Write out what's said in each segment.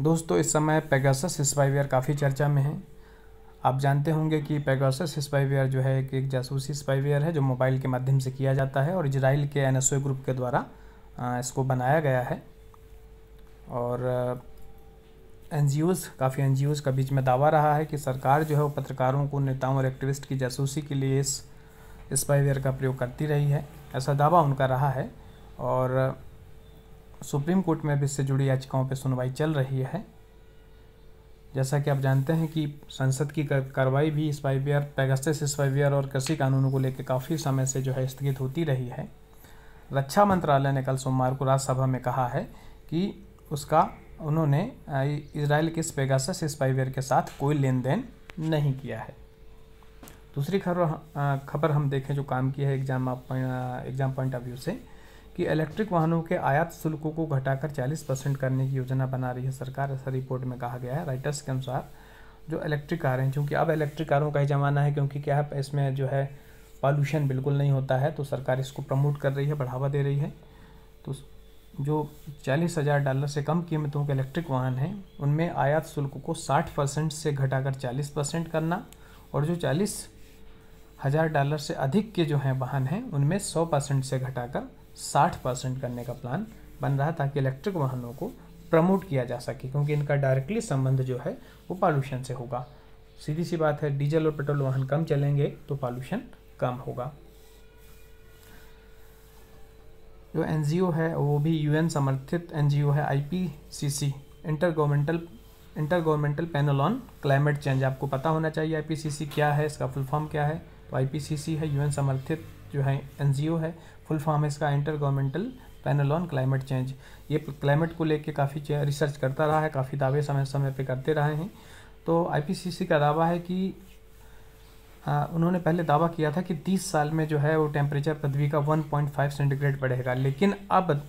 दोस्तों इस समय पेगासस स्पाईवेयर काफ़ी चर्चा में है आप जानते होंगे कि पेगासस स्पाईवेयर जो है एक, एक जासूसी स्पाईवेयर है जो मोबाइल के माध्यम से किया जाता है और इजराइल के एन ग्रुप के द्वारा इसको बनाया गया है और एन काफ़ी एन का बीच में दावा रहा है कि सरकार जो है वो पत्रकारों को नेताओं और एक्टिविस्ट की जासूसी के लिए इस स्पाईवेयर का प्रयोग करती रही है ऐसा दावा उनका रहा है और सुप्रीम कोर्ट में भी इससे जुड़ी याचिकाओं पर सुनवाई चल रही है जैसा कि आप जानते हैं कि संसद की कार्रवाई भी स्पाइवियर पेगास्टस स्पाइवियर और कृषि कानूनों को लेकर काफ़ी समय से जो है स्थगित होती रही है रक्षा मंत्रालय ने कल सोमवार को राज्यसभा में कहा है कि उसका उन्होंने इसराइल के पेगासस स्पाइवेयर के साथ कोई लेन देन नहीं किया है दूसरी खबर खबर हम देखें जो काम की है exam exam point of view से कि इलेक्ट्रिक वाहनों के आयात शुल्कों को घटाकर 40 परसेंट करने की योजना बना रही है सरकार ऐसा रिपोर्ट में कहा गया है राइटर्स के अनुसार जो इलेक्ट्रिक कार हैं चूँकि अब इलेक्ट्रिक कारों का ही ज़माना है क्योंकि क्या है इसमें जो है पॉल्यूशन बिल्कुल नहीं होता है तो सरकार इसको प्रमोट कर रही है बढ़ावा दे रही है तो जो चालीस हज़ार डॉलर से कम कीमतों के इलेक्ट्रिक वाहन हैं उनमें आयात शुल्क को साठ परसेंट से घटाकर चालीस परसेंट करना और जो चालीस हज़ार डॉलर से अधिक के जो हैं वाहन हैं उनमें सौ परसेंट से घटाकर साठ परसेंट करने का प्लान बन रहा है ताकि इलेक्ट्रिक वाहनों को प्रमोट किया जा सके क्योंकि इनका डायरेक्टली संबंध जो है वो पॉल्यूशन से होगा सीधी सी बात है डीजल और पेट्रोल वाहन कम चलेंगे तो पॉल्यूशन कम होगा जो एन है वो भी यूएन समर्थित एन है IPCC intergovernmental intergovernmental panel on climate change आपको पता होना चाहिए आईपीसीसी क्या है इसका फुल फॉर्म क्या है तो आईपीसीसी है यूएन समर्थित जो है एन है फुल फॉर्म है इसका intergovernmental panel on climate change ये क्लाइमेट को लेके काफ़ी रिसर्च करता रहा है काफ़ी दावे समय समय पे करते रहे हैं तो आईपीसीसी का दावा है कि आ, उन्होंने पहले दावा किया था कि 30 साल में जो है वो टेम्परेचर पृथ्वी का 1.5 सेंटीग्रेड बढ़ेगा लेकिन अब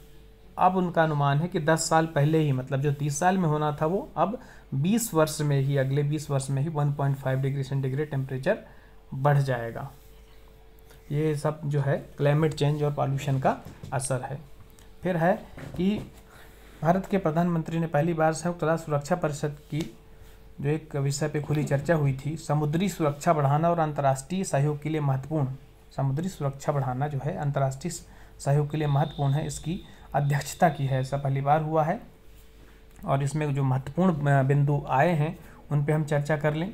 अब उनका अनुमान है कि 10 साल पहले ही मतलब जो 30 साल में होना था वो अब 20 वर्ष में ही अगले 20 वर्ष में ही 1.5 डिग्री सेंटीग्रेड टेम्परेचर बढ़ जाएगा ये सब जो है क्लाइमेट चेंज और पॉल्यूशन का असर है फिर है कि भारत के प्रधानमंत्री ने पहली बार संयुक्त राष्ट्र सुरक्षा परिषद की जो एक विषय पे खुली चर्चा हुई थी समुद्री सुरक्षा बढ़ाना और अंतर्राष्ट्रीय सहयोग के लिए महत्वपूर्ण समुद्री सुरक्षा बढ़ाना जो है अंतर्राष्ट्रीय सहयोग के लिए महत्वपूर्ण है इसकी अध्यक्षता की है ऐसा पहली बार हुआ है और इसमें जो महत्वपूर्ण बिंदु आए हैं उन पर हम चर्चा कर लें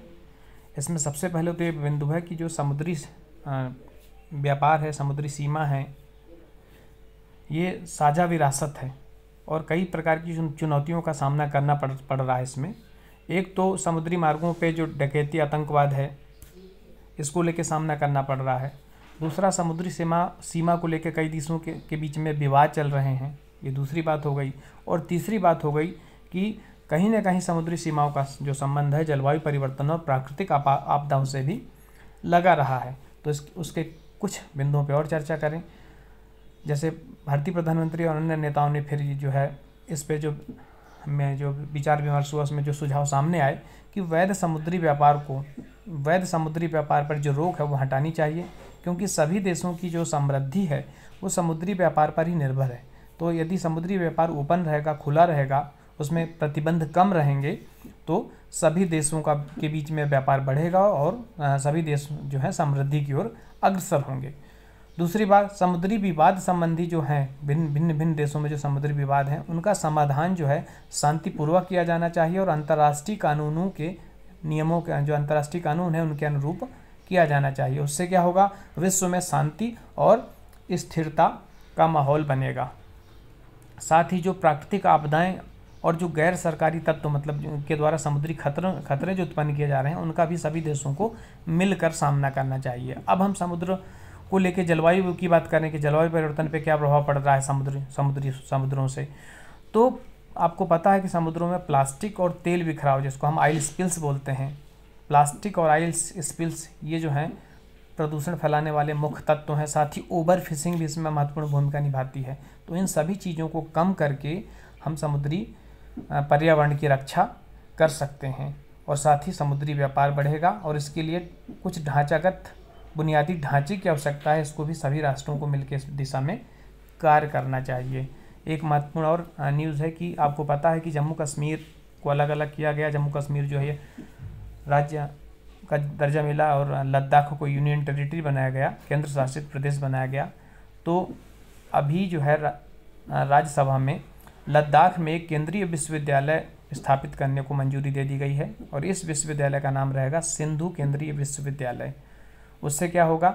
इसमें सबसे पहले तो ये बिंदु है कि जो समुद्री व्यापार है समुद्री सीमा है ये साझा विरासत है और कई प्रकार की चुनौतियों का सामना करना पड़ पड़ रहा है इसमें एक तो समुद्री मार्गों पे जो डकैती आतंकवाद है इसको लेके सामना करना पड़ रहा है दूसरा समुद्री सीमा सीमा को लेके कई देशों के, के बीच में विवाद चल रहे हैं ये दूसरी बात हो गई और तीसरी बात हो गई कि कहीं ना कहीं समुद्री सीमाओं का जो संबंध है जलवायु परिवर्तन और प्राकृतिक आपदाओं से भी लगा रहा है तो इस उसके कुछ बिंदुओं पर और चर्चा करें जैसे भारतीय प्रधानमंत्री और अन्य नेताओं ने फिर जो है इस पर जो में जो विचार विमर्श हुआ उसमें जो सुझाव सामने आए कि वैध समुद्री व्यापार को वैध समुद्री व्यापार पर जो रोक है वो हटानी चाहिए क्योंकि सभी देशों की जो समृद्धि है वो समुद्री व्यापार पर ही निर्भर है तो यदि समुद्री व्यापार ओपन रहेगा खुला रहेगा उसमें प्रतिबंध कम रहेंगे तो सभी देशों का के बीच में व्यापार बढ़ेगा और सभी देश जो है समृद्धि की ओर अग्रसर होंगे दूसरी बात समुद्री विवाद संबंधी जो हैं भिन्न भिन्न भिन्न देशों में जो समुद्री विवाद हैं उनका समाधान जो है शांतिपूर्वक किया जाना चाहिए और अंतर्राष्ट्रीय कानूनों के नियमों के जो अंतर्राष्ट्रीय कानून हैं उनके अनुरूप किया जाना चाहिए उससे क्या होगा विश्व में शांति और स्थिरता का माहौल बनेगा साथ ही जो प्राकृतिक आपदाएं और जो गैर सरकारी तत्व मतलब के द्वारा समुद्री खतरों खतरे जो उत्पन्न किए जा रहे हैं उनका भी सभी देशों को मिलकर सामना करना चाहिए अब हम समुद्र को लेकर जलवायु की बात करें कि जलवायु परिवर्तन पर क्या प्रभाव पड़ रहा है समुद्री समुद्री समुद्रों से तो आपको पता है कि समुद्रों में प्लास्टिक और तेल बिखराव जिसको हम आइल स्पिल्स बोलते हैं प्लास्टिक और आइल स्पिल्स ये जो हैं प्रदूषण फैलाने वाले मुख्य तत्व हैं साथ ही ओवर फिशिंग भी इसमें महत्वपूर्ण भूमिका निभाती है तो इन सभी चीज़ों को कम करके हम समुद्री पर्यावरण की रक्षा कर सकते हैं और साथ ही समुद्री व्यापार बढ़ेगा और इसके लिए कुछ ढांचागत बुनियादी ढांचे की आवश्यकता है इसको भी सभी राष्ट्रों को मिलकर इस दिशा में कार्य करना चाहिए एक महत्वपूर्ण और न्यूज़ है कि आपको पता है कि जम्मू कश्मीर को अलग अलग किया गया जम्मू कश्मीर जो है राज्य का दर्जा मिला और लद्दाख को यूनियन टेरिटरी बनाया गया केंद्र शासित प्रदेश बनाया गया तो अभी जो है राज्यसभा में लद्दाख में केंद्रीय विश्वविद्यालय स्थापित करने को मंजूरी दे दी गई है और इस विश्वविद्यालय का नाम रहेगा सिंधु केंद्रीय विश्वविद्यालय उससे क्या होगा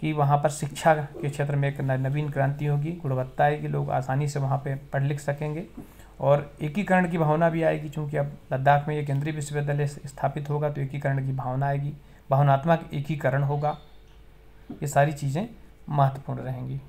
कि वहाँ पर शिक्षा के क्षेत्र में एक नवीन क्रांति होगी गुणवत्ता आएगी लोग आसानी से वहाँ पे पढ़ लिख सकेंगे और एकीकरण की भावना भी आएगी चूँकि अब लद्दाख में ये केंद्रीय विश्वविद्यालय स्थापित होगा तो एकीकरण की भावना आएगी भावनात्मक एकीकरण होगा ये सारी चीज़ें महत्वपूर्ण रहेंगी